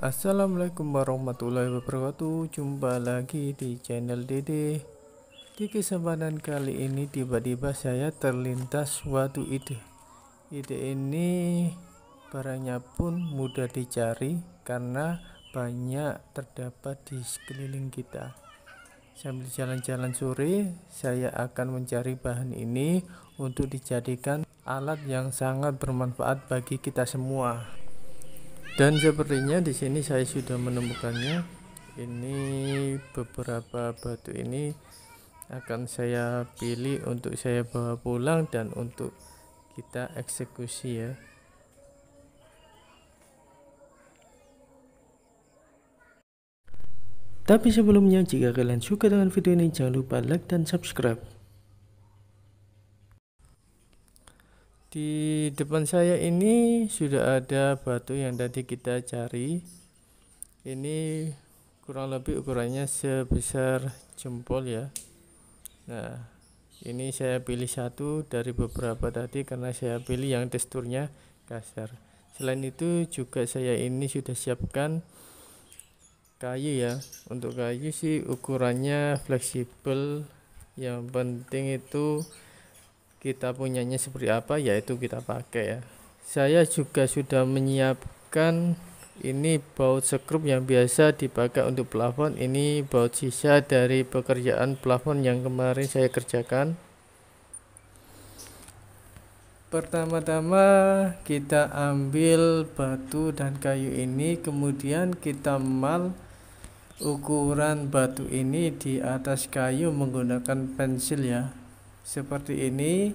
Assalamualaikum warahmatullahi wabarakatuh Jumpa lagi di channel Dede Di kesempatan kali ini tiba-tiba saya terlintas suatu ide Ide ini barangnya pun mudah dicari Karena banyak terdapat di sekeliling kita Sambil jalan-jalan sore Saya akan mencari bahan ini Untuk dijadikan alat yang sangat bermanfaat bagi kita semua dan sepertinya di sini saya sudah menemukannya ini beberapa batu ini akan saya pilih untuk saya bawa pulang dan untuk kita eksekusi ya Tapi sebelumnya jika kalian suka dengan video ini jangan lupa like dan subscribe di depan saya ini sudah ada batu yang tadi kita cari ini kurang lebih ukurannya sebesar jempol ya nah ini saya pilih satu dari beberapa tadi karena saya pilih yang teksturnya kasar selain itu juga saya ini sudah siapkan kayu ya untuk kayu sih ukurannya fleksibel yang penting itu kita punyanya seperti apa yaitu kita pakai ya saya juga sudah menyiapkan ini baut sekrup yang biasa dipakai untuk plafon ini baut sisa dari pekerjaan plafon yang kemarin saya kerjakan pertama-tama kita ambil batu dan kayu ini kemudian kita mal ukuran batu ini di atas kayu menggunakan pensil ya seperti ini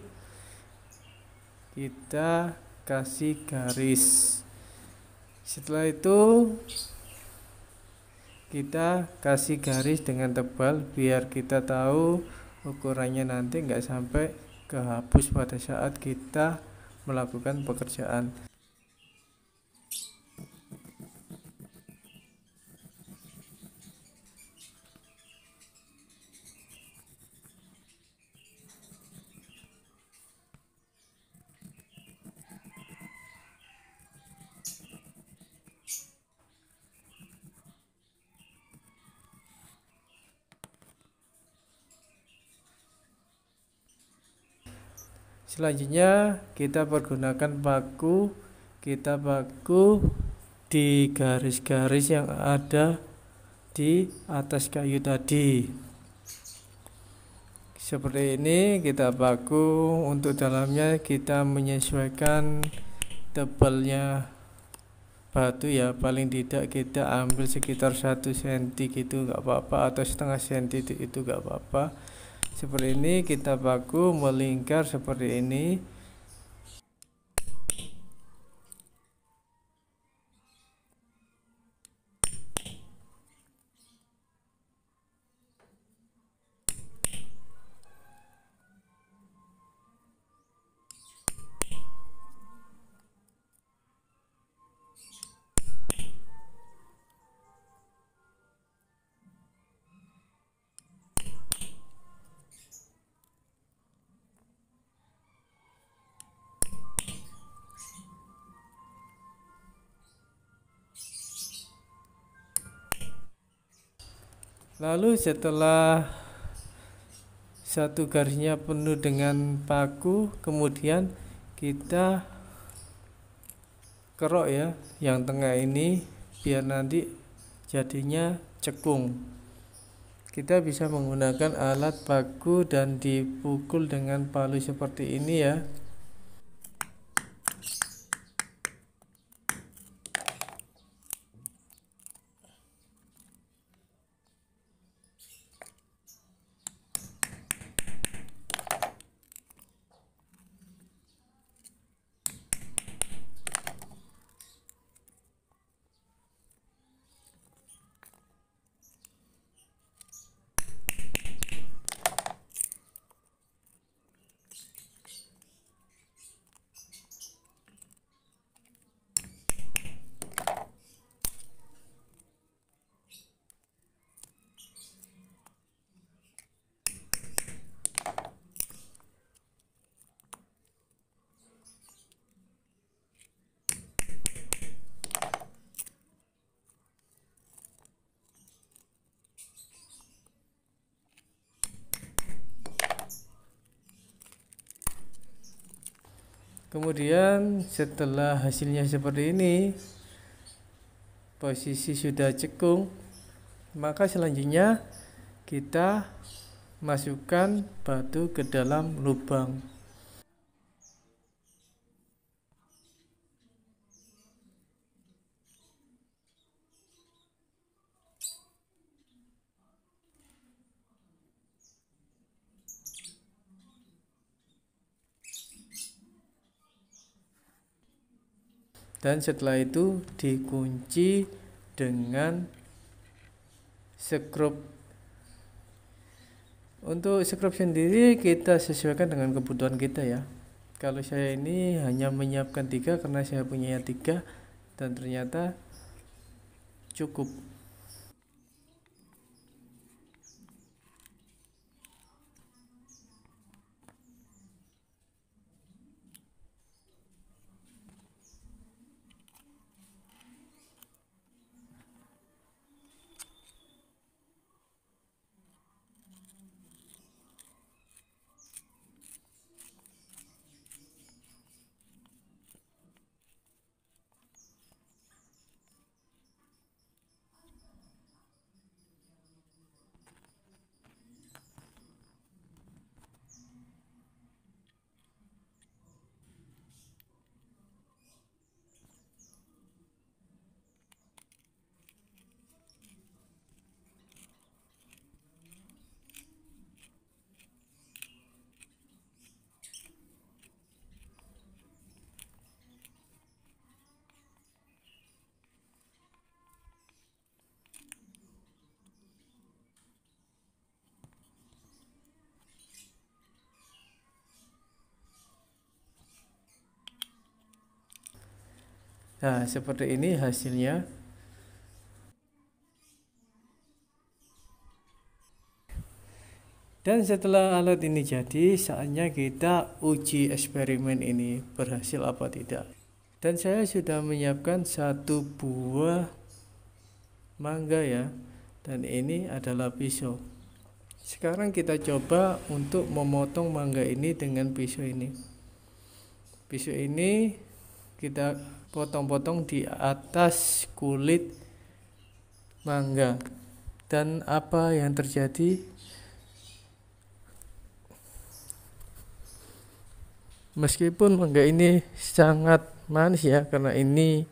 kita kasih garis setelah itu kita kasih garis dengan tebal biar kita tahu ukurannya nanti nggak sampai kehapus pada saat kita melakukan pekerjaan selanjutnya kita pergunakan paku kita paku di garis-garis yang ada di atas kayu tadi seperti ini kita paku untuk dalamnya kita menyesuaikan tebalnya batu ya paling tidak kita ambil sekitar 1 cm gitu nggak apa-apa atau setengah cm itu nggak apa-apa seperti ini kita baku melingkar seperti ini lalu setelah satu garisnya penuh dengan paku kemudian kita kerok ya yang tengah ini biar nanti jadinya cekung kita bisa menggunakan alat paku dan dipukul dengan palu seperti ini ya kemudian setelah hasilnya seperti ini posisi sudah cekung maka selanjutnya kita masukkan batu ke dalam lubang dan setelah itu dikunci dengan sekrup untuk sekrup sendiri kita sesuaikan dengan kebutuhan kita ya kalau saya ini hanya menyiapkan tiga karena saya punya tiga dan ternyata cukup Nah, seperti ini hasilnya. Dan setelah alat ini jadi, saatnya kita uji eksperimen ini berhasil apa tidak. Dan saya sudah menyiapkan satu buah mangga ya. Dan ini adalah pisau. Sekarang kita coba untuk memotong mangga ini dengan pisau ini. Pisau ini kita potong-potong di atas kulit mangga dan apa yang terjadi meskipun mangga ini sangat manis ya karena ini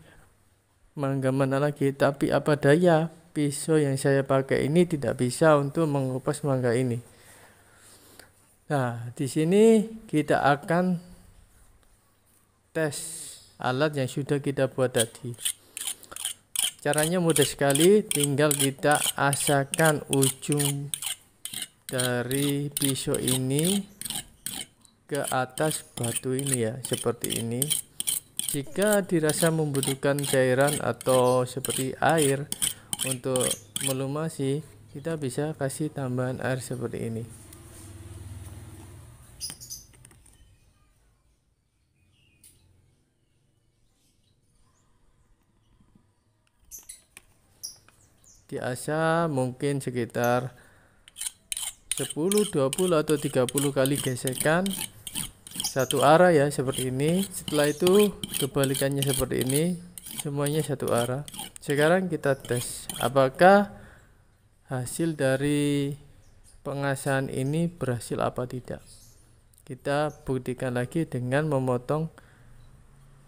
mangga mana lagi tapi apa daya pisau yang saya pakai ini tidak bisa untuk mengupas mangga ini nah di sini kita akan tes alat yang sudah kita buat tadi caranya mudah sekali tinggal kita asahkan ujung dari pisau ini ke atas batu ini ya seperti ini jika dirasa membutuhkan cairan atau seperti air untuk melumasi kita bisa kasih tambahan air seperti ini di Asia mungkin sekitar 10 20 atau 30 kali gesekan satu arah ya seperti ini setelah itu kebalikannya seperti ini semuanya satu arah sekarang kita tes apakah hasil dari pengasahan ini berhasil apa tidak kita buktikan lagi dengan memotong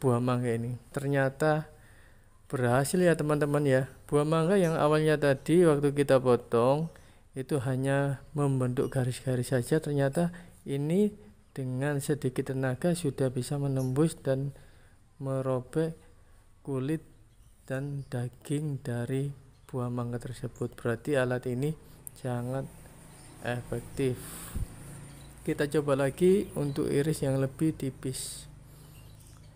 buah mangga ini ternyata berhasil ya teman-teman ya buah mangga yang awalnya tadi waktu kita potong itu hanya membentuk garis-garis saja ternyata ini dengan sedikit tenaga sudah bisa menembus dan merobek kulit dan daging dari buah mangga tersebut berarti alat ini sangat efektif kita coba lagi untuk iris yang lebih tipis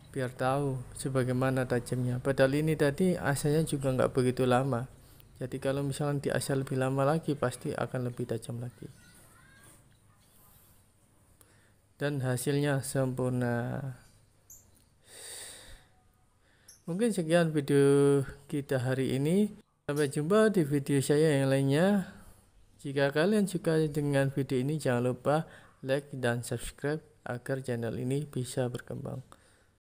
biar tahu sebagaimana tajamnya padahal ini tadi asalnya juga nggak begitu lama jadi kalau misalnya di asal lebih lama lagi pasti akan lebih tajam lagi dan hasilnya sempurna mungkin sekian video kita hari ini sampai jumpa di video saya yang lainnya jika kalian suka dengan video ini jangan lupa like dan subscribe agar channel ini bisa berkembang